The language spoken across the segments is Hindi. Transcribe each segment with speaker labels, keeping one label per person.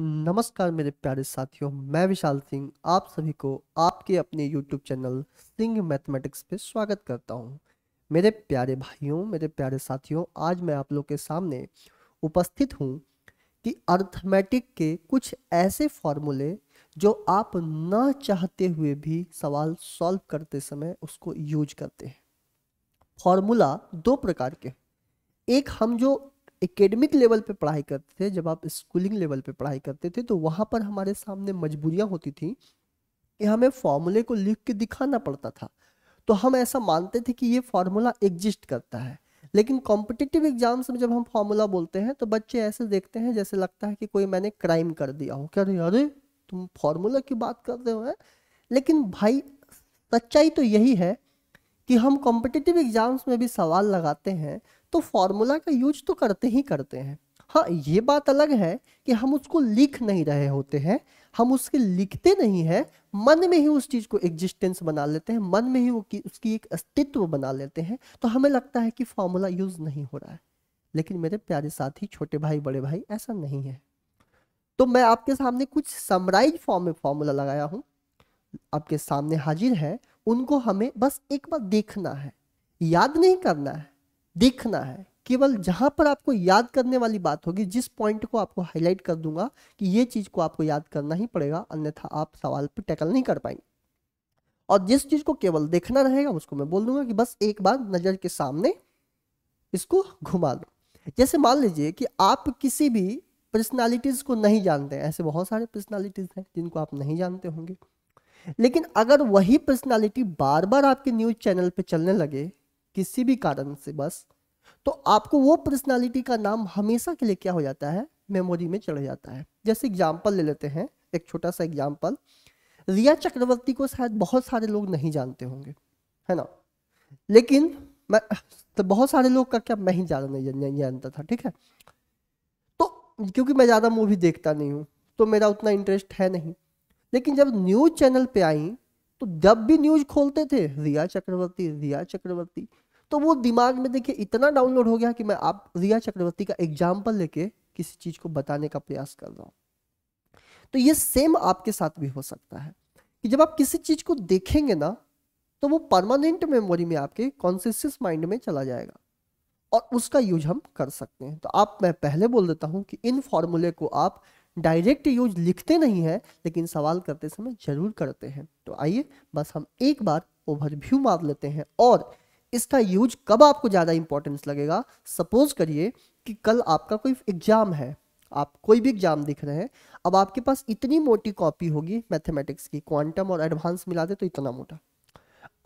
Speaker 1: नमस्कार मेरे प्यारे साथियों मैं विशाल सिंह आप सभी को आपके अपने YouTube चैनल सिंह मैथमेटिक्स पे स्वागत करता हूँ मेरे प्यारे भाइयों मेरे प्यारे साथियों आज मैं आप लोग के सामने उपस्थित हूँ कि अर्थमेटिक के कुछ ऐसे फॉर्मूले जो आप ना चाहते हुए भी सवाल सॉल्व करते समय उसको यूज करते हैं फॉर्मूला दो प्रकार के एक हम जो एकेडमिक लेवल पे पढ़ाई करते थे जब आप स्कूलिंग लेवल पे पढ़ाई करते थे तो वहाँ पर हमारे सामने मजबूरियाँ होती थी कि हमें फॉर्मूले को लिख के दिखाना पड़ता था तो हम ऐसा मानते थे कि ये फार्मूला एग्जिस्ट करता है लेकिन कॉम्पिटिटिव एग्जाम्स में जब हम फार्मूला बोलते हैं तो बच्चे ऐसे देखते हैं जैसे लगता है कि कोई मैंने क्राइम कर दिया हो क्या अरे तुम फार्मूला की बात कर रहे हो लेकिन भाई सच्चाई तो यही है कि हम कॉम्पिटिटिव एग्जाम्स में भी सवाल लगाते हैं तो फॉर्मूला का यूज तो करते ही करते हैं हाँ ये बात अलग है कि हम उसको लिख नहीं रहे होते हैं हम उसके लिखते नहीं हैं मन में ही उस चीज़ को एग्जिस्टेंस बना लेते हैं मन में ही वो की उसकी एक अस्तित्व बना लेते हैं तो हमें लगता है कि फॉर्मूला यूज़ नहीं हो रहा है लेकिन मेरे प्यारे साथी छोटे भाई बड़े भाई ऐसा नहीं है तो मैं आपके सामने कुछ समराइज फॉर्म में फॉर्मूला लगाया हूँ आपके सामने हाजिर है उनको हमें बस एक बार देखना है याद नहीं करना है देखना है केवल जहां पर आपको याद करने वाली बात होगी जिस पॉइंट को आपको हाईलाइट कर दूंगा कि ये चीज़ को आपको याद करना ही पड़ेगा अन्यथा आप सवाल पर टैकल नहीं कर पाएंगे और जिस चीज़ को केवल देखना रहेगा उसको मैं बोल दूंगा कि बस एक बार नज़र के सामने इसको घुमा दो जैसे मान लीजिए कि आप किसी भी पर्सनालिटीज़ को नहीं जानते ऐसे बहुत सारे पर्सनालिटीज़ हैं जिनको आप नहीं जानते होंगे लेकिन अगर वही पर्सनालिटी बार बार आपके न्यूज चैनल पे चलने लगे किसी भी कारण से बस तो आपको वो पर्सनालिटी का नाम हमेशा के लिए क्या हो जाता है मेमोरी में चढ़ जाता है जैसे एग्जाम्पल ले लेते हैं एक छोटा सा एग्जाम्पल रिया चक्रवर्ती को शायद बहुत सारे लोग नहीं जानते होंगे है ना लेकिन मैं तो बहुत सारे लोग का क्या मैं ही ज़्यादा नहीं जानता था ठीक है तो क्योंकि मैं ज़्यादा मूवी देखता नहीं हूँ तो मेरा उतना इंटरेस्ट है नहीं लेकिन जब न्यूज चैनल पे आई तो जब भी न्यूज खोलते थे रिया चक्रवर्ती रिया चक्रवर्ती तो वो दिमाग में देखिए इतना डाउनलोड हो गया कि मैं आप रिया चक्रवर्ती का एग्जाम्पल लेके किसी चीज को बताने का प्रयास कर रहा हूँ तो ये सेम आपके साथ भी हो सकता है कि जब आप किसी चीज को देखेंगे ना तो वो परमानेंट मेमोरी में आपके कॉन्सियस माइंड में चला जाएगा और उसका यूज हम कर सकते हैं तो आप मैं पहले बोल देता हूं कि इन फॉर्मूले को आप डायरेक्ट यूज लिखते नहीं है लेकिन सवाल करते समय जरूर करते हैं तो आइए बस हम एक बार ओवरव्यू मार लेते हैं और इसका यूज कब आपको ज़्यादा इंपॉर्टेंस लगेगा सपोज करिए कि कल आपका कोई एग्जाम है आप कोई भी एग्जाम दिख रहे हैं अब आपके पास इतनी मोटी कॉपी होगी मैथमेटिक्स की क्वांटम और एडवांस मिला दे तो इतना मोटा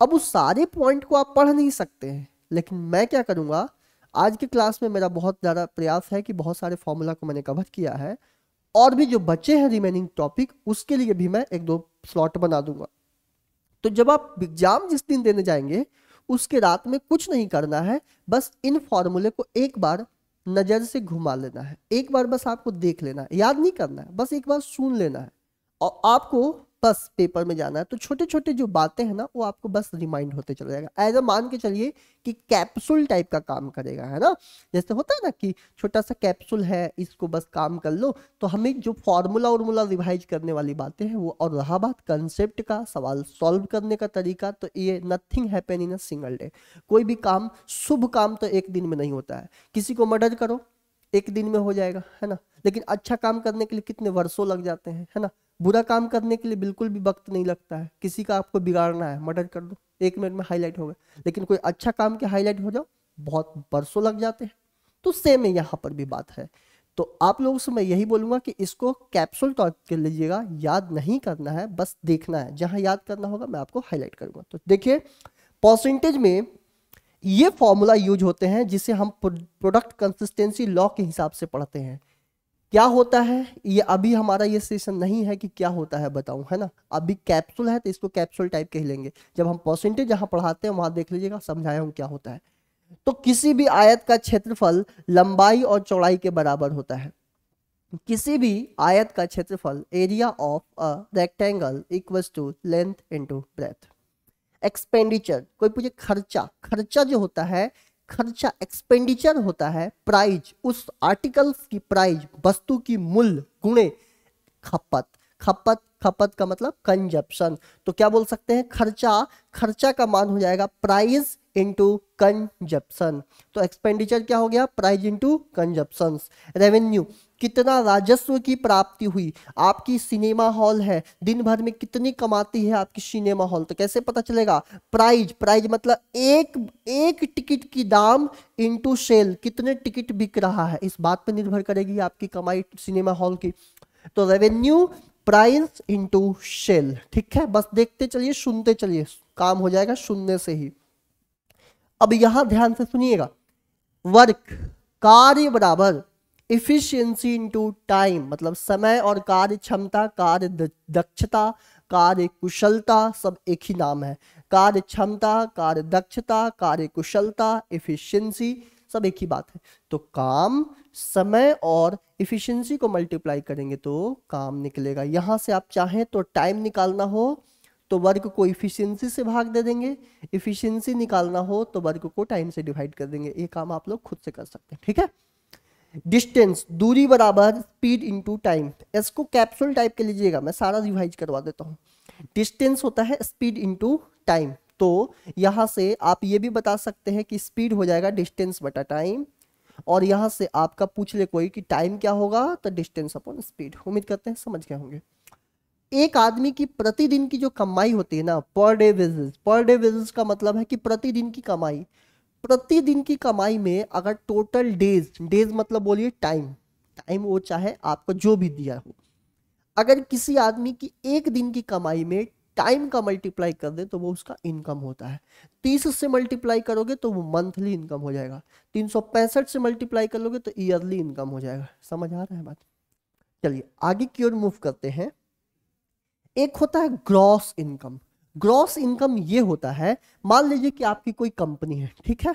Speaker 1: अब उस सारे पॉइंट को आप पढ़ नहीं सकते हैं लेकिन मैं क्या करूँगा आज के क्लास में मेरा बहुत ज़्यादा प्रयास है कि बहुत सारे फॉर्मूला को मैंने कवर किया है और भी जो बचे हैं रिमेनिंग टॉपिक उसके लिए भी मैं एक दो स्लॉट बना दूंगा तो जब आप एग्जाम जिस दिन देने जाएंगे उसके रात में कुछ नहीं करना है बस इन फॉर्मूले को एक बार नज़र से घुमा लेना है एक बार बस आपको देख लेना है याद नहीं करना है बस एक बार सुन लेना है और आपको बस पेपर में जाना है तो छोटे छोटे जो बातें हैं ना वो आपको बस रिमाइंड होते चला जाएगा एज अ मान के चलिए कि कैप्सूल टाइप का काम करेगा है ना जैसे होता है ना कि छोटा सा कैप्सूल है इसको बस काम कर लो तो हमें जो फॉर्मूला उर्मूला रिवाइज करने वाली बातें हैं वो और रहा बात कंसेप्ट का सवाल सॉल्व करने का तरीका तो ये nothing happen in a single day कोई भी काम शुभ काम तो एक दिन में नहीं होता है किसी को मर्डर करो एक दिन में हो जाएगा है ना लेकिन अच्छा काम करने के लिए कितने वर्षों लग जाते हैं है ना बुरा काम करने के लिए बिल्कुल भी वक्त नहीं लगता है किसी का आपको बिगाड़ना है मर्डर कर दो एक मिनट में हाईलाइट हो गया लेकिन कोई अच्छा काम के हाईलाइट हो जाओ बहुत बरसों लग जाते हैं तो सेम है यहाँ पर भी बात है तो आप लोगों से मैं यही बोलूंगा कि इसको कैप्सूल टॉप कर लीजिएगा याद नहीं करना है बस देखना है जहां याद करना होगा मैं आपको हाईलाइट करूंगा तो देखिए परसेंटेज में ये फॉर्मूला यूज होते हैं जिसे हम प्रोडक्ट कंसिस्टेंसी लॉ के हिसाब से पढ़ते हैं क्या होता है ये अभी हमारा ये सेशन नहीं है कि क्या होता है बताऊं है ना अभी कैप्सूल है तो इसको कैप्सूल टाइप कह लेंगे जब हम परसेंटेज जहां पढ़ाते हैं वहां देख लीजिएगा समझाया हूँ क्या होता है तो किसी भी आयत का क्षेत्रफल लंबाई और चौड़ाई के बराबर होता है किसी भी आयत का क्षेत्रफल area of a rectangle equal to length into breadth expenditure कोई पूछे खर्चा खर्चा जो होता है खर्चा एक्सपेंडिचर होता है प्राइज उस आर्टिकल्स की प्राइज वस्तु की मूल्य गुणे खपत खपत खपत का मतलब कंजप्शन तो क्या बोल सकते हैं खर्चा खर्चा का मान हो जाएगा प्राइस इंटू कंजप्शन तो एक्सपेंडिचर क्या हो गया प्राइज इंटू कंजप्शन रेवेन्यू कितना राजस्व की प्राप्ति हुई आपकी सिनेमा हॉल है दिन भर में कितनी कमाती है आपकी सिनेमा हॉल तो कैसे पता चलेगा प्राइज प्राइज मतलब एक एक टिकट की दाम इनटू सेल कितने टिकट बिक रहा है इस बात पर निर्भर करेगी आपकी कमाई सिनेमा हॉल की तो रेवेन्यू प्राइस इनटू सेल ठीक है बस देखते चलिए सुनते चलिए काम हो जाएगा सुनने से ही अब यहां ध्यान से सुनिएगा वर्क कार्य बराबर इफिशियंसी इनटू टाइम मतलब समय और कार्य क्षमता कार्य दक्षता कार्य कुशलता सब एक ही नाम है कार्य क्षमता कार्य दक्षता कार्य कुशलता इफिशियंसी सब एक ही बात है तो काम समय और इफिशियंसी को मल्टीप्लाई करेंगे तो काम निकलेगा यहाँ से आप चाहें तो टाइम निकालना हो तो वर्ग को इफिशियंसी से भाग दे देंगे इफिशियंसी निकालना हो तो वर्ग को टाइम से डिवाइड कर देंगे ये काम आप लोग खुद से कर सकते हैं ठीक है डिस्टेंस दूरी बराबर स्पीड इंटू टाइम इसको कैप्सूल टाइप के लीजिएगा मैं सारा रिवाइज करवा देता हूँ डिस्टेंस होता है स्पीड इंटू टाइम तो यहाँ से आप ये भी बता सकते हैं कि स्पीड हो जाएगा डिस्टेंस बटा टाइम और यहाँ से आपका पूछ ले कोई कि टाइम क्या होगा तो डिस्टेंस अपॉन स्पीड उम्मीद करते हैं समझ गए होंगे एक आदमी की प्रतिदिन की जो कमाई होती है ना per day wages per day wages का मतलब है कि प्रतिदिन की कमाई प्रतिदिन की कमाई में अगर टोटल डेज डेज मतलब बोलिए टाइम टाइम वो चाहे आपको जो भी दिया हो अगर किसी आदमी की एक दिन की कमाई में टाइम का मल्टीप्लाई कर दे तो वो उसका इनकम होता है तीस से मल्टीप्लाई करोगे तो वो मंथली इनकम हो जाएगा तीन सौ पैंसठ से मल्टीप्लाई कर लोगे तो ईयरली इनकम हो जाएगा समझ आ रहा है बात चलिए आगे की ओर मूव करते हैं एक होता है ग्रॉस इनकम ग्रॉस इनकम ये होता है मान लीजिए कि आपकी कोई कंपनी है ठीक है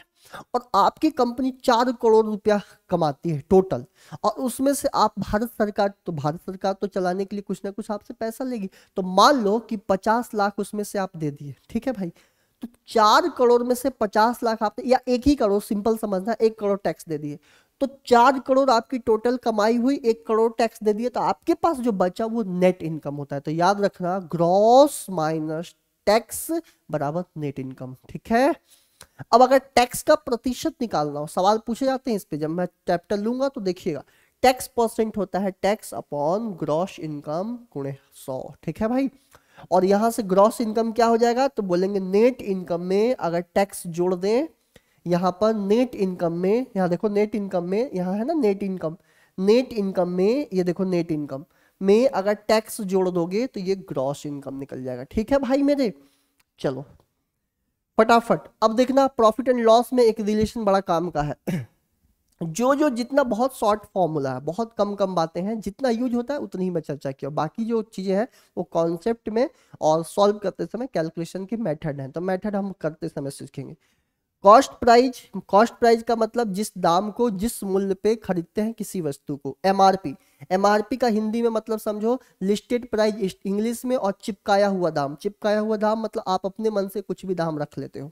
Speaker 1: और आपकी कंपनी चार करोड़ रुपया कमाती है टोटल और उसमें से आप भारत सरकार तो भारत सरकार तो चलाने के लिए कुछ ना कुछ आपसे पैसा लेगी तो मान लो कि पचास लाख उसमें से आप दे दिए ठीक है भाई तो चार करोड़ में से पचास लाख आपने या एक ही करोड़ सिंपल समझना एक करोड़ टैक्स दे दिए तो चार करोड़ आपकी टोटल कमाई हुई एक करोड़ टैक्स दे दिए तो आपके पास जो बचा वो नेट इनकम होता है तो याद रखना ग्रॉस माइनस टैक्स बराबर नेट इनकम ठीक है अब अगर टैक्स का प्रतिशत निकालना हो सवाल पूछे जाते हैं इस पे जब मैं चैप्टर लूंगा तो देखिएगा टैक्स परसेंट होता है टैक्स अपॉन ग्रॉस इनकम गुणे सौ ठीक है भाई और यहां से ग्रॉस इनकम क्या हो जाएगा तो बोलेंगे नेट इनकम में अगर टैक्स जोड़ दें यहां पर नेट इनकम में यहां देखो नेट इनकम में यहां है ना नेट इनकम नेट इनकम में ये देखो नेट इनकम में अगर टैक्स जोड़ दोगे तो ये ग्रॉस इनकम निकल जाएगा ठीक है भाई मेरे चलो फटाफट अब देखना प्रॉफिट एंड लॉस में एक रिलेशन बड़ा काम का है जो जो जितना बहुत शॉर्ट फॉर्मूला है बहुत कम कम बातें हैं जितना यूज होता है उतनी ही मैं चर्चा किया बाकी जो चीज़ें हैं वो कॉन्सेप्ट में और सॉल्व करते समय कैलकुलेशन के मेथड हैं तो मेथड हम करते समय सीखेंगे कॉस्ट प्राइज कॉस्ट प्राइज का मतलब जिस दाम को जिस मूल्य पे खरीदते हैं किसी वस्तु को एमआरपी एमआरपी का हिंदी में मतलब समझो लिस्टेड प्राइस इंग्लिश में और चिपकाया हुआ दाम चिपकाया हुआ दाम मतलब आप अपने मन से कुछ भी दाम रख लेते हो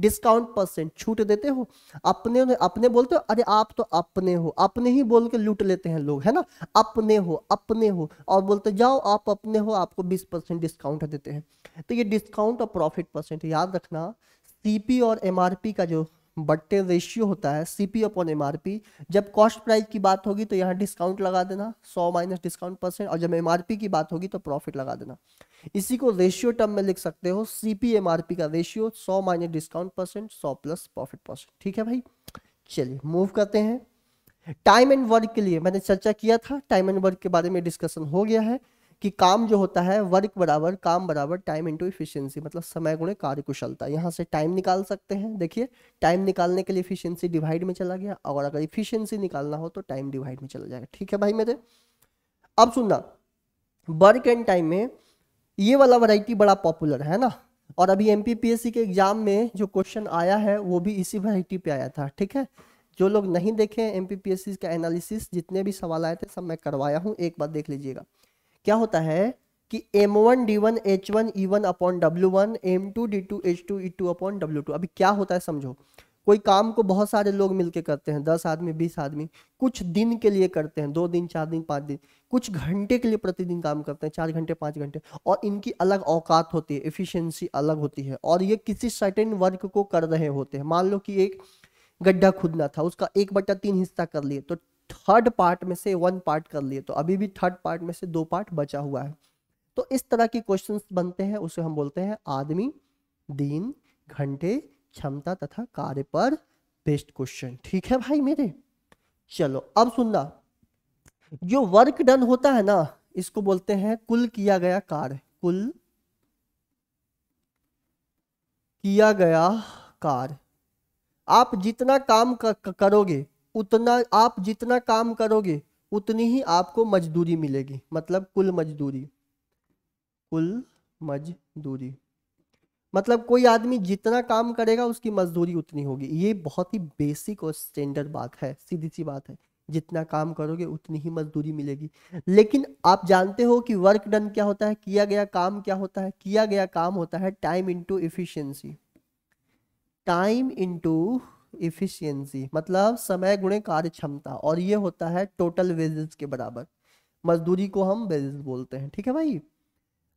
Speaker 1: डिस्काउंट परसेंट छूट देते हो अपने अपने बोलते हो अरे आप तो अपने हो अपने ही बोल के लूट लेते हैं लोग है ना अपने हो अपने हो और बोलते जाओ आप अपने हो आपको 20 परसेंट डिस्काउंट देते हैं तो ये डिस्काउंट और प्रॉफिट परसेंट याद रखना सीपी और एमआरपी का जो बट्टे रेशियो होता है CP upon M R P जब कॉस्ट प्राइस की बात होगी तो यहाँ डिस्काउंट लगा देना सौ माइनस डिस्काउंट परसेंट और जब एम आर पी की बात होगी तो प्रॉफिट लगा देना इसी को रेशियो टर्म में लिख सकते हो सीपी एमआरपी का रेशियो सौ माइनस डिस्काउंट परसेंट सौ प्लस प्रॉफिट परसेंट ठीक है भाई चलिए मूव करते हैं टाइम एंड वर्क के लिए मैंने चर्चा किया था टाइम एंड वर्क के बारे में डिस्कशन हो गया है कि काम जो होता है वर्क बराबर काम बराबर टाइम इंटू इफिशियंसी मतलब समय गुणे कार्य कुशलता यहाँ से टाइम निकाल सकते हैं देखिए टाइम निकालने के लिए इफिशियंसी डिवाइड में चला गया और अगर इफिशियंसी निकालना हो तो टाइम डिवाइड में चला जाएगा ठीक है भाई मेरे अब सुनना वर्क एंड टाइम में ये वाला वराइटी बड़ा पॉपुलर है ना और अभी एम के एग्जाम में जो क्वेश्चन आया है वो भी इसी वराइटी पे आया था ठीक है जो लोग नहीं देखे एम का एनालिसिस जितने भी सवाल आए थे सब मैं करवाया हूँ एक बार देख लीजिएगा क्या होता है कि M one D one H one E one upon W one M two D two H two E two upon W two अभी क्या होता है समझो कोई काम को बहुत सारे लोग मिलकर करते हैं दस आदमी बीस आदमी कुछ दिन के लिए करते हैं दो दिन चार दिन पाँच दिन कुछ घंटे के लिए प्रतिदिन काम करते हैं चार घंटे पाँच घंटे और इनकी अलग औकात होती है एफिशिएंसी अलग होती है और ये किसी सर्टेन वर्क को कर रहे होते हैं मान लो कि एक गड्ढा खुदना था उसका एक बट्टा तीन हिस्सा कर लिए तो थर्ड पार्ट में से वन पार्ट कर लिए तो अभी भी थर्ड पार्ट में से दो पार्ट बचा हुआ है तो इस तरह के क्वेश्चन बनते हैं उसे हम बोलते हैं आदमी दिन घंटे क्षमता तथा कार्य पर बेस्ट क्वेश्चन ठीक है भाई मेरे चलो अब सुनना जो वर्क डन होता है ना इसको बोलते हैं कुल किया गया कार्य कुल किया गया कार्य आप जितना काम करोगे उतना आप जितना काम करोगे उतनी ही आपको मजदूरी मिलेगी मतलब कुल मजदूरी कुल मजदूरी मतलब कोई आदमी जितना काम करेगा उसकी मजदूरी उतनी होगी ये बहुत ही बेसिक और स्टैंडर्ड बात है सीधी सी बात है जितना काम करोगे उतनी ही मजदूरी मिलेगी लेकिन आप जानते हो कि वर्क डन क्या होता है किया गया काम क्या होता है किया गया काम होता है time into efficiency time into efficiency मतलब समय गुणे कार्य क्षमता और ये होता है टोटल वेजेस के बराबर मजदूरी को हम वेजेस बोलते हैं ठीक है भाई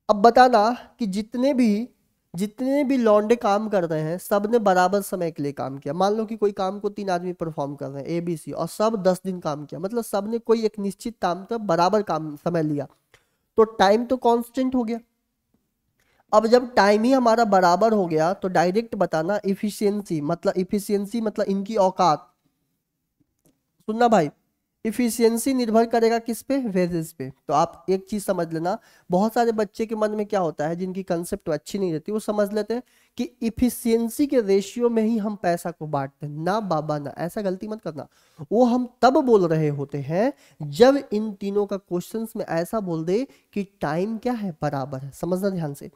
Speaker 1: अब बताना कि जितने भी जितने भी लॉन्डे काम कर रहे हैं सब ने बराबर समय के लिए काम किया मान लो कि कोई काम को तीन आदमी परफॉर्म कर रहे हैं ए बी सी और सब दस दिन काम किया मतलब सब ने कोई एक निश्चित काम तक बराबर काम समय लिया तो टाइम तो कांस्टेंट हो गया अब जब टाइम ही हमारा बराबर हो गया तो डायरेक्ट बताना इफिशियंसी मतलब इफिशियंसी मतलब इनकी औकात सुनना भाई इफिशियंसी निर्भर करेगा किस पे वेजेस पे तो आप एक चीज समझ लेना बहुत सारे बच्चे के मन में क्या होता है जिनकी कंसेप्ट अच्छी नहीं रहती वो समझ लेते हैं कि इफिशियंसी के रेशियो में ही हम पैसा को बांटते हैं ना बाबा ना ऐसा गलती मत करना वो हम तब बोल रहे होते हैं जब इन तीनों का क्वेश्चन में ऐसा बोल दे कि टाइम क्या है बराबर है समझना ध्यान से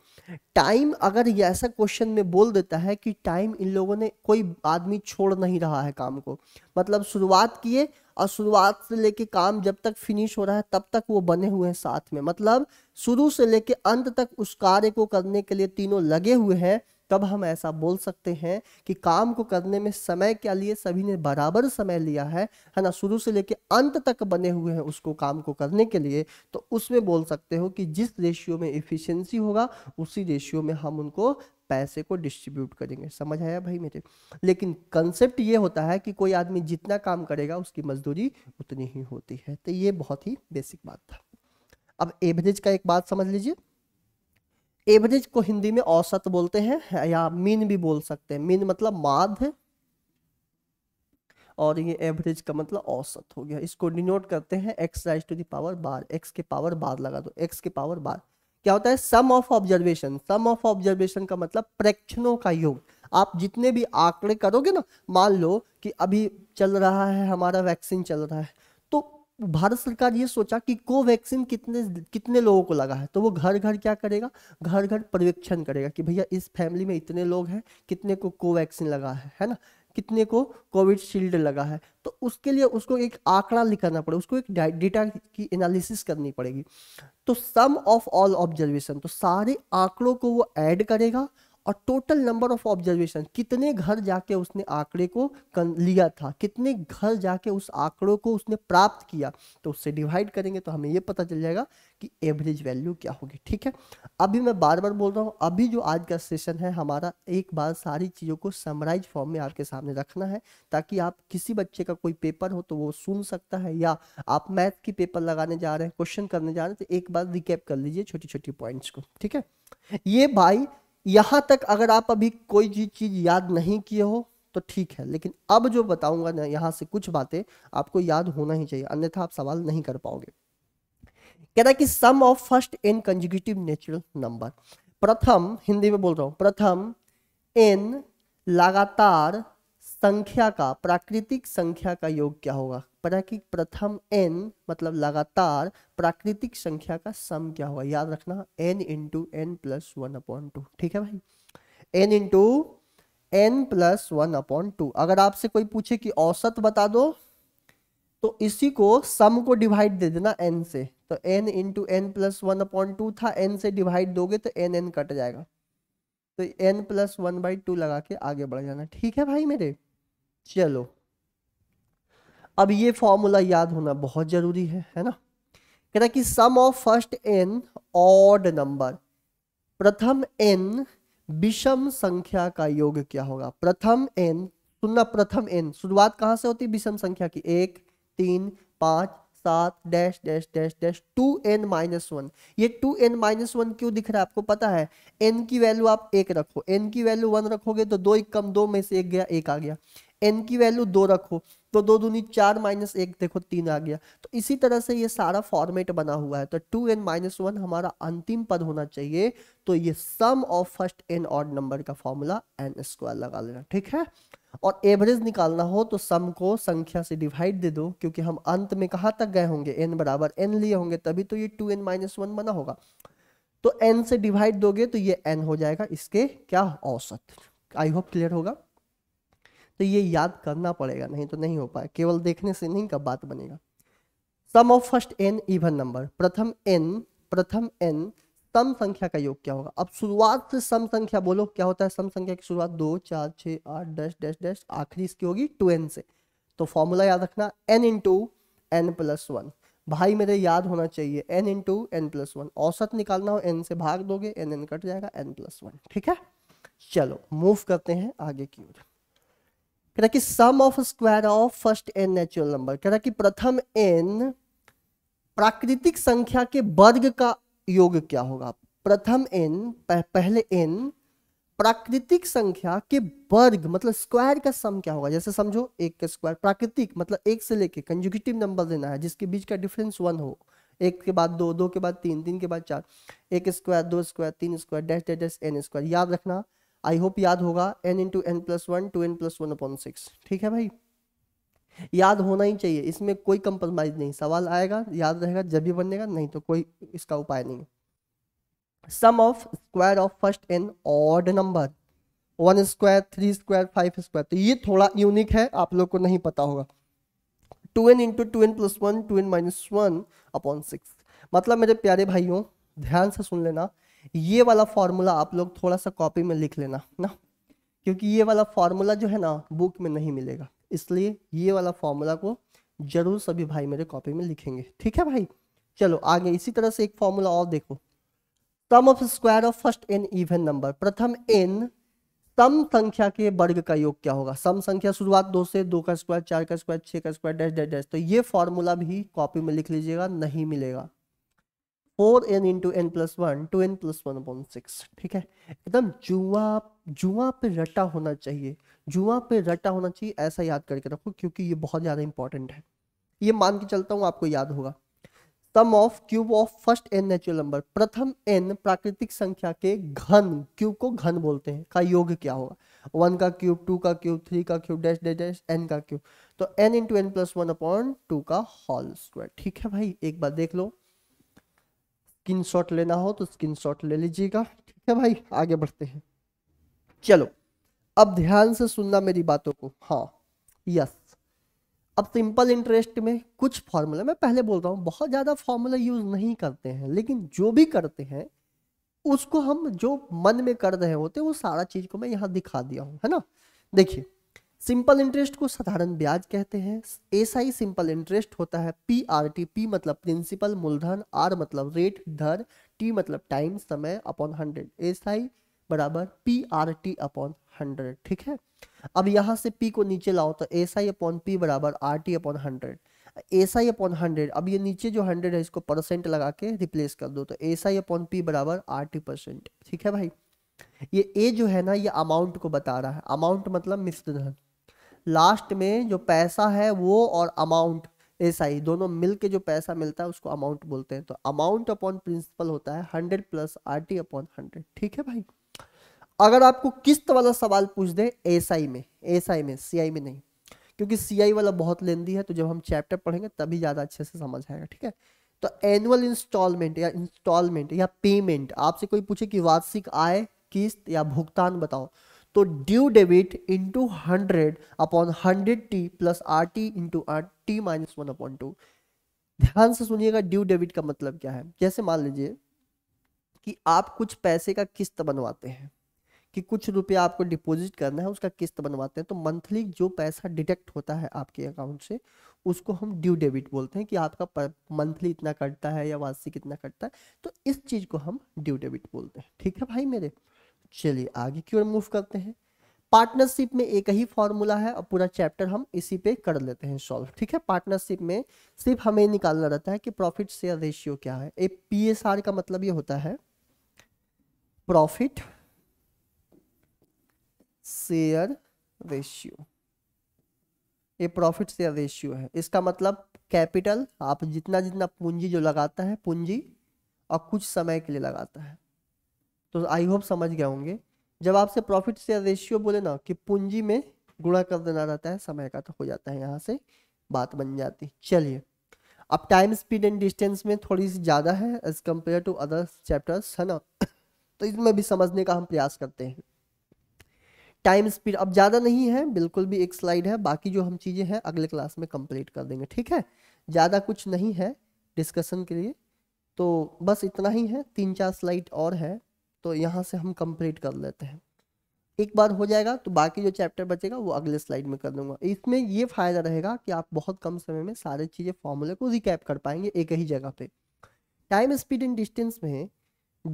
Speaker 1: टाइम अगर ये ऐसा क्वेश्चन में बोल देता है कि टाइम इन लोगों ने कोई आदमी छोड़ नहीं रहा है काम को मतलब शुरुआत किए और शुरुआत से लेके काम जब तक फिनिश हो रहा है तब तक वो बने हुए हैं साथ में मतलब शुरू से लेके अंत तक उस कार्य को करने के लिए तीनों लगे हुए हैं तब हम ऐसा बोल सकते हैं कि काम को करने में समय के लिए सभी ने बराबर समय लिया है है ना शुरू से लेके अंत तक बने हुए हैं उसको काम को करने के लिए तो उसमें बोल सकते हो कि जिस रेशियो में इफिशियंसी होगा उसी रेशियो में हम उनको पैसे को डिस्ट्रीब्यूट करेंगे समझ आया भाई मेरे लेकिन कंसेप्ट ये होता है कि कोई आदमी जितना काम करेगा उसकी मजदूरी उतनी ही होती है तो ये बहुत ही बेसिक बात था अब एवरेज का एक बात समझ लीजिए एवरेज को हिंदी में औसत बोलते हैं या मीन भी बोल सकते हैं मीन मतलब माध्य और ये एवरेज का मतलब औसत हो गया इसको डिनोट करते हैं X raise to the power bar X के पावर बार लगा दो एक्स के पावर बार क्या होता है sum of observation sum of observation का मतलब प्रेक्षणों का योग आप जितने भी आंकड़े करोगे ना मान लो कि अभी चल रहा है हमारा वैक्सीन चल रहा है तो भारत सरकार ये सोचा कि कोवैक्सीन कितने कितने लोगों को लगा है तो वो घर घर क्या करेगा घर घर पर्यवेक्षण करेगा कि भैया इस फैमिली में इतने लोग हैं कितने को कोवैक्सीन लगा है है ना कितने को कोविड शील्ड लगा है तो उसके लिए उसको एक आंकड़ा लिखाना पड़ेगा उसको एक डेटा की एनालिसिस करनी पड़ेगी तो सम ऑफ ऑल ऑब्जर्वेशन तो सारे आंकड़ों को वो ऐड करेगा और टोटल नंबर ऑफ ऑब्जर्वेशन कितने घर जाके उसने आंकड़े को लिया था कितने घर जाके उस आंकड़ों को उसने प्राप्त किया तो उससे डिवाइड करेंगे तो हमें ये पता चल जाएगा कि एवरेज वैल्यू क्या होगी ठीक है अभी मैं बार बार बोल रहा हूँ अभी जो आज का सेशन है हमारा एक बार सारी चीज़ों को समराइज फॉर्म में आपके सामने रखना है ताकि आप किसी बच्चे का कोई पेपर हो तो वो सुन सकता है या आप मैथ की पेपर लगाने जा रहे हैं क्वेश्चन करने जा रहे हैं तो एक बार रिकैप कर लीजिए छोटी छोटी पॉइंट्स को ठीक है ये भाई यहां तक अगर आप अभी कोई भी चीज याद नहीं किए हो तो ठीक है लेकिन अब जो बताऊंगा ना यहां से कुछ बातें आपको याद होना ही चाहिए अन्यथा आप सवाल नहीं कर पाओगे कहता है कि sum of first N consecutive natural number प्रथम हिंदी में बोल रहा हूं प्रथम एन लगातार संख्या का प्राकृतिक संख्या का योग क्या होगा प्राकृतिक प्रथम एन मतलब लगातार प्राकृतिक संख्या का सम क्या होगा याद रखना N into N plus one upon two ठीक है भाई N into N plus one upon two अगर आपसे कोई पूछे कि औसत बता दो तो इसी को सम को डिवाइड दे देना एन से तो N into N plus one upon two था एन से डिवाइड दोगे तो एन एन कट जाएगा तो N plus one by two लगा के आगे बढ़ जाना ठीक है भाई मेरे चलो अब ये फॉर्मूला याद होना बहुत ज़रूरी है है ना कह रहा कि sum of first N odd number प्रथम एन विषम संख्या का योग क्या होगा प्रथम एन सुनना प्रथम एन शुरुआत कहां से होती है विषम संख्या की एक तीन पांच सात dash dash dash dash two N minus one ये टू एन माइनस वन क्यों दिख रहा है आपको पता है एन की वैल्यू आप एक रखो एन की वैल्यू वन रखोगे तो दो एक कम दो में से एक गया एक आ गया एन की वैल्यू दो रखो तो दो दूनी चार माइनस एक देखो तीन आ गया तो इसी तरह से ये सारा फॉर्मेट बना हुआ है तो टू एन माइनस वन हमारा अंतिम पद होना चाहिए तो ये sum of first N odd number का फॉर्मूला एन स्क्वायर लगा लेना ठीक है और एवरेज निकालना हो तो सम को संख्या से डिवाइड दे दो क्योंकि हम अंत में कहाँ तक गए होंगे एन बराबर एन लिए होंगे तभी तो ये टू एन माइनस वन बना होगा तो एन से डिवाइड दोगे तो ये एन हो जाएगा इसके क्या औसत आई होप क्लियर होगा तो ये याद करना पड़ेगा नहीं तो नहीं हो पाए केवल देखने से नहीं का बात बनेगा sum of first N even number प्रथम एन प्रथम एन सम संख्या का योग क्या होगा अब शुरुआत से सम संख्या बोलो क्या होता है सम संख्या की शुरुआत दो चार छः आठ डैश डैश डैश आखिरी इसकी होगी टू एन से तो फॉर्मूला याद रखना N into N plus one भाई मेरे याद होना चाहिए N into N plus one औसत निकालना हो एन से भाग दोगे एन एन कट जाएगा एन प्लस वन ठीक है चलो मूव करते हैं आगे की ओर कह रहा कि sum of square of first N natural number कह रहा कि प्रथम एन प्राकृतिक संख्या के वर्ग का योग क्या होगा प्रथम एन पह, पहले एन प्राकृतिक संख्या के वर्ग मतलब स्क्वायर का सम क्या होगा जैसे समझो एक का स्क्वायर प्राकृतिक मतलब एक से लेके कंजुगेटिव नंबर देना है जिसके बीच का डिफरेंस वन हो एक के बाद दो दो के बाद तीन तीन के बाद चार एक स्क्वायर दो स्क्वायर तीन square dash dash dash N square याद रखना आई होप याद होगा N into N plus one two N plus one upon six ठीक है भाई याद होना ही चाहिए इसमें कोई कंप्रोमाइज नहीं सवाल आएगा याद रहेगा जब भी बनेगा नहीं तो कोई इसका उपाय नहीं sum of square of first N odd number one square three square five square तो ये थोड़ा यूनिक है आप लोग को नहीं पता होगा two N into two N plus one two N minus one upon six मतलब मेरे प्यारे भाइयों ध्यान से सुन लेना ये वाला फॉर्मूला आप लोग थोड़ा सा कॉपी में लिख लेना ना क्योंकि ये वाला फॉर्मूला जो है ना बुक में नहीं मिलेगा इसलिए ये वाला फॉर्मूला को जरूर सभी भाई मेरे कॉपी में लिखेंगे ठीक है भाई चलो आगे इसी तरह से एक फॉर्मूला और देखो sum of square of first N even number प्रथम एन सम संख्या के वर्ग का योग क्या होगा सम संख्या शुरुआत दो से दो का स्क्वायर चार का स्क्वायर छः का स्क्वायर डैश डैश डैश तो ये फॉर्मूला भी कॉपी में लिख लीजिएगा नहीं मिलेगा four N into N plus one two N plus one upon six ठीक है एकदम जुआ जुआ पे रटा होना चाहिए जुआ पे रटा होना चाहिए ऐसा याद करके रखो क्योंकि ये बहुत ज़्यादा इंपॉर्टेंट है ये मान के चलता हूँ आपको याद होगा sum of cube of first N natural number प्रथम एन प्राकृतिक संख्या के घन क्यूब को घन बोलते हैं का योग क्या होगा वन का क्यूब टू का क्यूब थ्री का cube dash dash dash N का क्यूब तो N into N plus one upon two का होल स्क्वायर ठीक है भाई एक बार देख लो स्क्रीन शॉट लेना हो तो स्क्रीन शॉट ले लीजिएगा ठीक है भाई आगे बढ़ते हैं चलो अब ध्यान से सुनना मेरी बातों को हाँ यस अब सिंपल इंटरेस्ट में कुछ फॉर्मूला मैं पहले बोल रहा हूँ बहुत ज़्यादा फॉर्मूला यूज़ नहीं करते हैं लेकिन जो भी करते हैं उसको हम जो मन में कर रहे होते हैं वो सारा चीज़ को मैं यहाँ दिखा दिया हूँ है ना देखिए सिंपल इंटरेस्ट को साधारण ब्याज कहते हैं एस आई सिंपल इंटरेस्ट होता है पी आर टी पी मतलब प्रिंसिपल मूलधन आर मतलब रेट दर टी मतलब टाइम समय अपॉन हंड्रेड एस आई बराबर P R T upon hundred ठीक है अब यहाँ से पी को नीचे लाओ तो एस आई अपॉन पी बराबर R T upon hundred S I upon hundred अब ये नीचे जो हंड्रेड है इसको परसेंट लगा के रिप्लेस कर दो तो एस आई अपॉन पी बराबर आर टी परसेंट ठीक है भाई ये ए जो है ना ये अमाउंट को बता रहा है अमाउंट मतलब मिश्रधन लास्ट में जो पैसा है वो और अमाउंट एस आई दोनों मिल के जो पैसा मिलता है उसको अमाउंट बोलते हैं तो अमाउंट अपॉन प्रिंसिपल होता है hundred plus R T upon hundred ठीक है भाई अगर आपको किस्त वाला सवाल पूछ दे एस आई में एस आई में सी आई में नहीं क्योंकि सी आई वाला बहुत लेंदी है तो जब हम चैप्टर पढ़ेंगे तभी ज़्यादा अच्छे से समझ आएगा ठीक है तो एनुअल इंस्टॉलमेंट या इंस्टॉलमेंट या पेमेंट आपसे कोई पूछे कि वार्षिक आय किस्त या भुगतान बताओ तो due debit into hundred upon hundred T plus R T into R T minus one upon two ध्यान से सुनिएगा ड्यू डेबिट का मतलब क्या है जैसे मान लीजिए कि आप कुछ पैसे का किस्त बनवाते हैं कि कुछ रुपया आपको डिपॉजिट करना है उसका किस्त बनवाते हैं तो मंथली जो पैसा डिटेक्ट होता है आपके अकाउंट से उसको हम ड्यू डेबिट बोलते हैं कि आपका मंथली इतना कटता है या वार्षिक इतना कटता है तो इस चीज़ को हम ड्यू डेबिट बोलते हैं ठीक है भाई मेरे चलिए आगे की ओर मूव करते हैं पार्टनरशिप में एक ही फॉर्मूला है और पूरा चैप्टर हम इसी पे कर लेते हैं सॉल्व ठीक है पार्टनरशिप में सिर्फ हमें निकालना रहता है कि प्रॉफिट शेयर रेशियो क्या है ए पीएसआर का मतलब ये होता है प्रॉफिट शेयर रेशियो ये प्रॉफिट शेयर रेशियो है इसका मतलब कैपिटल आप जितना जितना पूंजी जो लगाता है पूंजी और कुछ समय के लिए लगाता है तो आई होप समझ गए होंगे जब आपसे प्रॉफिट से रेशियो बोले ना कि पूंजी में गुणा कर देना रहता है समय का तो हो जाता है यहाँ से बात बन जाती चलिए अब टाइम स्पीड एंड डिस्टेंस में थोड़ी सी ज़्यादा है as compare to other chapters है ना तो इसमें भी समझने का हम प्रयास करते हैं टाइम स्पीड अब ज़्यादा नहीं है बिल्कुल भी एक स्लाइड है बाकी जो हम चीज़ें हैं अगले क्लास में कंप्लीट कर देंगे ठीक है ज़्यादा कुछ नहीं है डिस्कशन के लिए तो बस इतना ही है तीन चार स्लाइड और है तो यहाँ से हम कंप्लीट कर लेते हैं एक बार हो जाएगा तो बाकी जो चैप्टर बचेगा वो अगले स्लाइड में कर दूंगा इसमें ये फायदा रहेगा कि आप बहुत कम समय में सारे चीज़ें फॉर्मूले को रिकैप कर पाएंगे एक ही जगह पे टाइम स्पीड एंड डिस्टेंस में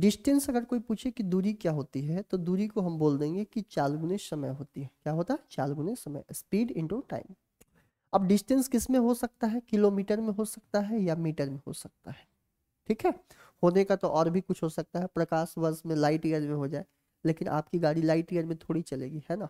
Speaker 1: डिस्टेंस अगर कोई पूछे कि दूरी क्या होती है तो दूरी को हम बोल देंगे कि चाल गुने समय होती है क्या होता है चाल गुने समय स्पीड इंटू टाइम अब डिस्टेंस किस में हो सकता है किलोमीटर में हो सकता है या मीटर में हो सकता है ठीक है होने का तो और भी कुछ हो सकता है प्रकाश वर्ष में लाइट ईयर में हो जाए लेकिन आपकी गाड़ी लाइट ईयर में थोड़ी चलेगी है ना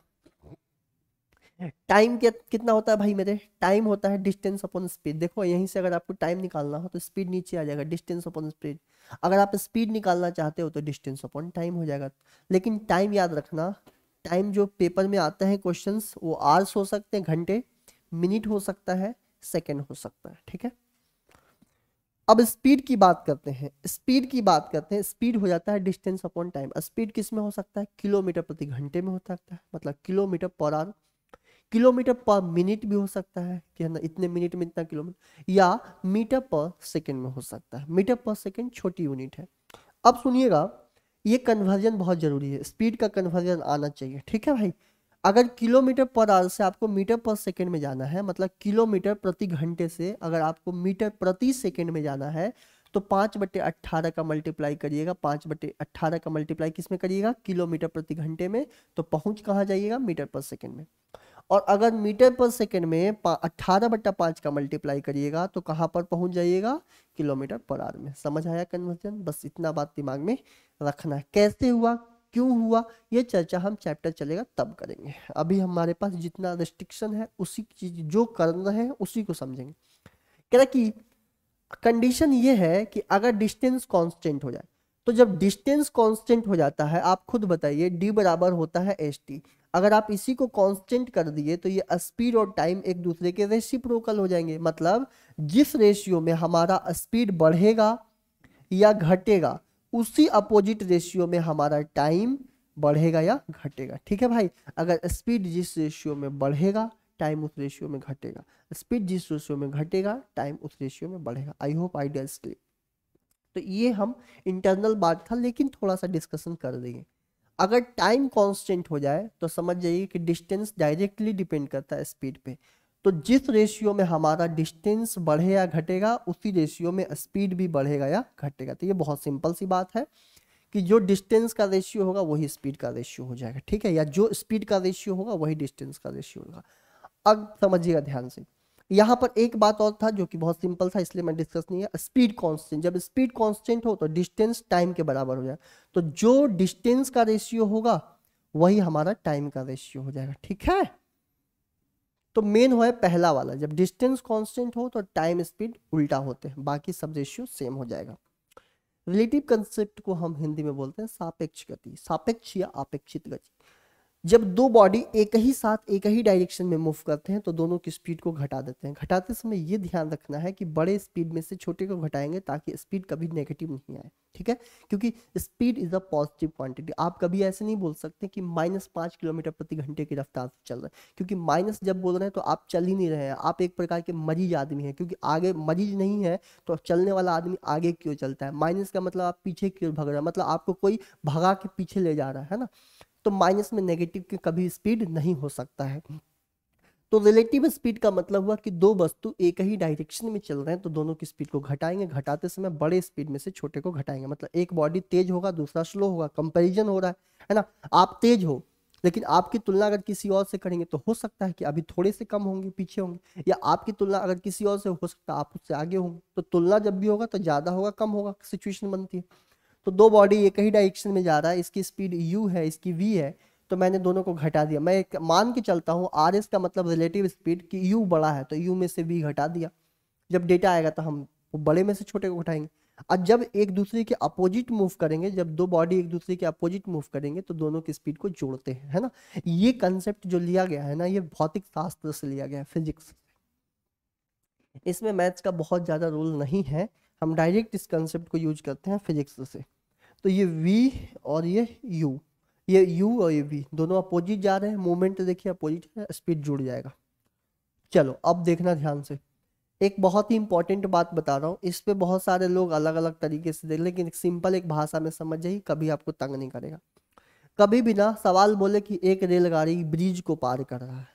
Speaker 1: टाइम कितना होता है भाई मेरे टाइम होता है डिस्टेंस अपॉन स्पीड देखो यहीं से अगर आपको टाइम निकालना हो तो स्पीड नीचे आ जाएगा डिस्टेंस अपॉन स्पीड अगर आप स्पीड निकालना चाहते हो तो डिस्टेंस अपॉन टाइम हो जाएगा लेकिन टाइम याद रखना टाइम जो पेपर में आते हैं क्वेश्चंस वो आर्स हो सकते हैं घंटे मिनट हो सकता है सेकेंड हो सकता है ठीक है अब स्पीड की बात करते हैं स्पीड की बात करते हैं स्पीड हो जाता है डिस्टेंस अपॉन टाइम स्पीड किस में हो सकता है किलोमीटर प्रति घंटे में हो सकता है मतलब किलोमीटर पर आर किलोमीटर पर मिनट भी हो सकता है कि ना इतने मिनट में इतना किलोमीटर या मीटर पर सेकेंड में हो सकता है मीटर पर सेकेंड छोटी यूनिट है अब सुनिएगा ये कन्वर्जन बहुत जरूरी है स्पीड का कन्वर्जन आना चाहिए ठीक है भाई अगर किलोमीटर पर आवर से आपको मीटर पर सेकेंड में जाना है मतलब किलोमीटर प्रति घंटे से अगर आपको मीटर प्रति सेकेंड में जाना है तो पाँच बटे अट्ठारह का मल्टीप्लाई करिएगा पाँच बटे अट्ठारह का मल्टीप्लाई किस में करिएगा किलोमीटर प्रति घंटे में तो पहुंच कहाँ जाइएगा मीटर पर सेकेंड में और अगर मीटर पर सेकेंड में अट्ठारह बट्टा पाँच का मल्टीप्लाई करिएगा तो कहाँ पर पहुंच जाइएगा किलोमीटर पर आर में समझ आया कन्वर्जन बस इतना बात दिमाग में रखना कैसे हुआ क्यों हुआ ये चर्चा हम चैप्टर चलेगा तब करेंगे अभी हमारे पास जितना रिस्ट्रिक्शन है उसी चीज जो कर रहे हैं उसी को समझेंगे कह रहा कि कंडीशन ये है कि अगर डिस्टेंस कांस्टेंट हो जाए तो जब डिस्टेंस कांस्टेंट हो जाता है आप खुद बताइए डी बराबर होता है एस टी अगर आप इसी को कांस्टेंट कर दिए तो ये स्पीड और टाइम एक दूसरे के रेसिप्रोकल हो जाएंगे मतलब जिस रेशियो में हमारा स्पीड बढ़ेगा या घटेगा उसी अपोजिट रेशियो में हमारा टाइम बढ़ेगा या घटेगा ठीक है भाई अगर स्पीड जिस रेशियो में बढ़ेगा टाइम उस रेशियो में घटेगा स्पीड जिस रेशियो में घटेगा टाइम उस रेशियो में बढ़ेगा आई होप आइडियाज क्लियर तो ये हम इंटरनल बात था लेकिन थोड़ा सा डिस्कशन कर देंगे अगर टाइम कांस्टेंट हो जाए तो समझ जाइए कि डिस्टेंस डायरेक्टली डिपेंड करता है स्पीड पे तो जिस रेशियो में हमारा डिस्टेंस बढ़े या घटेगा उसी रेशियो में स्पीड भी बढ़ेगा या घटेगा तो ये बहुत सिंपल सी बात है कि जो डिस्टेंस का रेशियो होगा वही स्पीड का रेशियो हो जाएगा ठीक है या जो स्पीड का रेशियो होगा वही डिस्टेंस का रेशियो होगा अब समझिएगा ध्यान से यहाँ पर एक बात और था जो कि बहुत सिंपल था इसलिए मैं डिस्कस नहीं किया स्पीड कांस्टेंट जब स्पीड कांस्टेंट हो तो डिस्टेंस टाइम के बराबर हो जाए तो जो डिस्टेंस का रेशियो होगा वही हमारा टाइम का रेशियो हो जाएगा ठीक है तो मेन हो है पहला वाला जब डिस्टेंस कांस्टेंट हो तो टाइम स्पीड उल्टा होते हैं बाकी सब रेशियो सेम हो जाएगा रिलेटिव कंसेप्ट को हम हिंदी में बोलते हैं सापेक्ष गति सापेक्ष या अपेक्षित गति जब दो बॉडी एक ही साथ एक ही डायरेक्शन में मूव करते हैं तो दोनों की स्पीड को घटा देते हैं घटाते समय ये ध्यान रखना है कि बड़े स्पीड में से छोटे को घटाएंगे ताकि स्पीड कभी नेगेटिव नहीं आए ठीक है क्योंकि speed is a positive quantity आप कभी ऐसे नहीं बोल सकते कि माइनस पाँच किलोमीटर प्रति घंटे की रफ्तार से चल रहे हैं क्योंकि माइनस जब बोल रहे हैं तो आप चल ही नहीं रहे हैं आप एक प्रकार के मरीज आदमी हैं क्योंकि आगे मरीज नहीं है तो चलने वाला आदमी आगे क्यों चलता है माइनस का मतलब आप पीछे क्यों भग रहे हैं मतलब आपको कोई भगा के पीछे ले जा रहा है ना तो माइनस में नेगेटिव की कभी स्पीड नहीं हो सकता है तो रिलेटिव स्पीड का मतलब हुआ कि दो वस्तु एक ही डायरेक्शन में चल रहे हैं तो दोनों की स्पीड को घटाएंगे घटाते समय बड़े स्पीड में से छोटे को घटाएंगे मतलब एक बॉडी तेज होगा दूसरा स्लो होगा कंपेरिजन हो रहा है है ना आप तेज हो लेकिन आपकी तुलना अगर किसी और से करेंगे तो हो सकता है कि अभी थोड़े से कम होंगे पीछे होंगे या आपकी तुलना अगर किसी और से हो सकता है आप उससे आगे होंगे तो तुलना जब भी होगा तो ज़्यादा होगा कम होगा सिचुएशन बनती है तो दो बॉडी एक ही डायरेक्शन में जा रहा है इसकी स्पीड यू है इसकी वी है तो मैंने दोनों को घटा दिया मैं एक मान के चलता हूँ आर एस का मतलब रिलेटिव स्पीड कि यू बड़ा है तो यू में से वी घटा दिया जब डेटा आएगा तो हम बड़े में से छोटे को घटाएंगे और जब एक दूसरे के अपोजिट मूव करेंगे जब दो बॉडी एक दूसरे के अपोजिट मूव करेंगे तो दोनों की स्पीड को जोड़ते हैं है ना ये कंसेप्ट जो लिया गया है ना ये भौतिक शास्त्र से लिया गया है फिजिक्स इसमें मैथ्स का बहुत ज़्यादा रोल नहीं है हम डायरेक्ट इस कंसेप्ट को यूज करते हैं फिजिक्स से तो ये v और ये यू ये यू और ये वी दोनों अपोजिट जा रहे हैं मोमेंट तो देखिए अपोजिट है स्पीड जुड़ जाएगा चलो अब देखना ध्यान से एक बहुत ही इंपॉर्टेंट बात बता रहा हूँ इस पर बहुत सारे लोग अलग अलग तरीके से देख लेकिन सिंपल एक भाषा में समझ जाइए कभी आपको तंग नहीं करेगा कभी भी ना सवाल बोले कि एक रेलगाड़ी ब्रिज को पार कर रहा है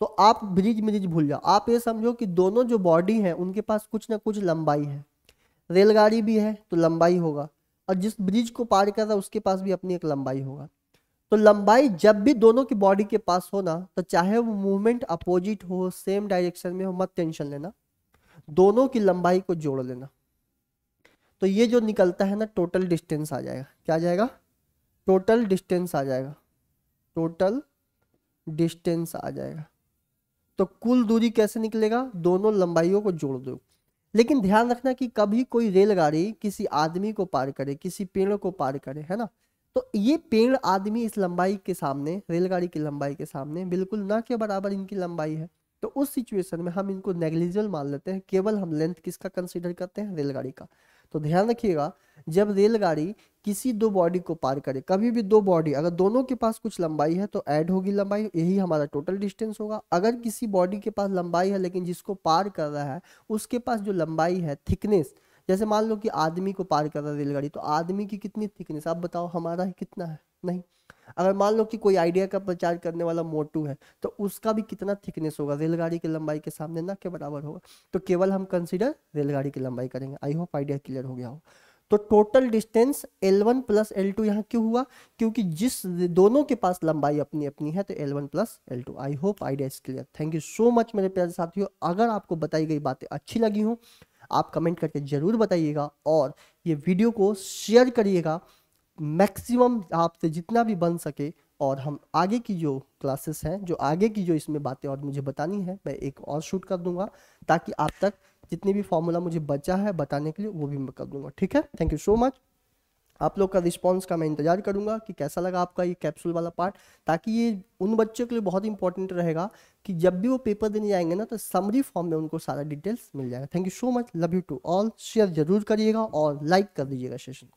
Speaker 1: तो आप ब्रिज ब्रिज भूल जाओ आप ये समझो कि दोनों जो बॉडी हैं उनके पास कुछ ना कुछ लंबाई है रेलगाड़ी भी है तो लंबाई होगा और जिस ब्रिज को पार कर रहा है उसके पास भी अपनी एक लंबाई होगा तो लंबाई जब भी दोनों की बॉडी के पास हो ना तो चाहे वो मूवमेंट अपोजिट हो सेम डायरेक्शन में हो मत टेंशन लेना दोनों की लंबाई को जोड़ लेना तो ये जो निकलता है ना टोटल डिस्टेंस आ जाएगा क्या आ जाएगा टोटल डिस्टेंस आ जाएगा टोटल डिस्टेंस आ जाएगा तो कुल दूरी कैसे निकलेगा दोनों लंबाइयों को जोड़ दो लेकिन ध्यान रखना कि कभी कोई रेलगाड़ी किसी आदमी को पार करे किसी पेड़ को पार करे है ना तो ये पेड़ आदमी इस लंबाई के सामने रेलगाड़ी की लंबाई के सामने बिल्कुल ना के बराबर इनकी लंबाई है तो उस सिचुएशन में हम इनको नेग्लिजिबल मान लेते हैं केवल हम लेंथ किसका कंसिडर करते हैं रेलगाड़ी का तो ध्यान रखिएगा जब रेलगाड़ी किसी दो बॉडी को पार करे कभी भी दो बॉडी अगर दोनों के पास कुछ लंबाई है तो ऐड होगी लंबाई यही हमारा टोटल डिस्टेंस होगा अगर किसी बॉडी के पास लंबाई है लेकिन जिसको पार कर रहा है उसके पास जो लंबाई है थिकनेस जैसे मान लो कि आदमी को पार कर रहा है रेलगाड़ी तो आदमी की कितनी थिकनेस आप बताओ हमारा कितना है नहीं अगर मान लो कि कोई आइडिया का प्रचार करने वाला मोटू है तो उसका भी कितना थिकनेस होगा रेलगाड़ी की लंबाई के सामने ना के बराबर होगा तो केवल हम कंसिडर रेलगाड़ी की लंबाई करेंगे आई होप आइडिया क्लियर हो गया हो तो total distance L1 one plus L two यहाँ क्यों हुआ क्योंकि जिस दोनों के पास लंबाई अपनी अपनी है तो L1 one plus L two I hope idea is clear thank you so much मेरे प्यारे साथियों अगर आपको बताई गई बातें अच्छी लगी हो आप कमेंट करके ज़रूर बताइएगा और ये वीडियो को शेयर करिएगा मैक्सिमम आपसे जितना भी बन सके और हम आगे की जो क्लासेस हैं जो आगे की जो इसमें बातें और मुझे बतानी है मैं एक और शूट कर दूंगा ताकि आप तक जितनी भी फॉर्मूला मुझे बचा है बताने के लिए वो भी मैं कर दूंगा ठीक है थैंक यू सो मच आप लोग का रिस्पॉन्स का मैं इंतजार करूंगा कि कैसा लगा आपका ये कैप्सूल वाला पार्ट ताकि ये उन बच्चों के लिए बहुत इंपॉर्टेंट रहेगा कि जब भी वो पेपर देने जाएंगे ना तो समरी फॉर्म में उनको सारा डिटेल्स मिल जाएगा thank you so much love you to all share जरूर करिएगा और लाइक कर दीजिएगा सेशन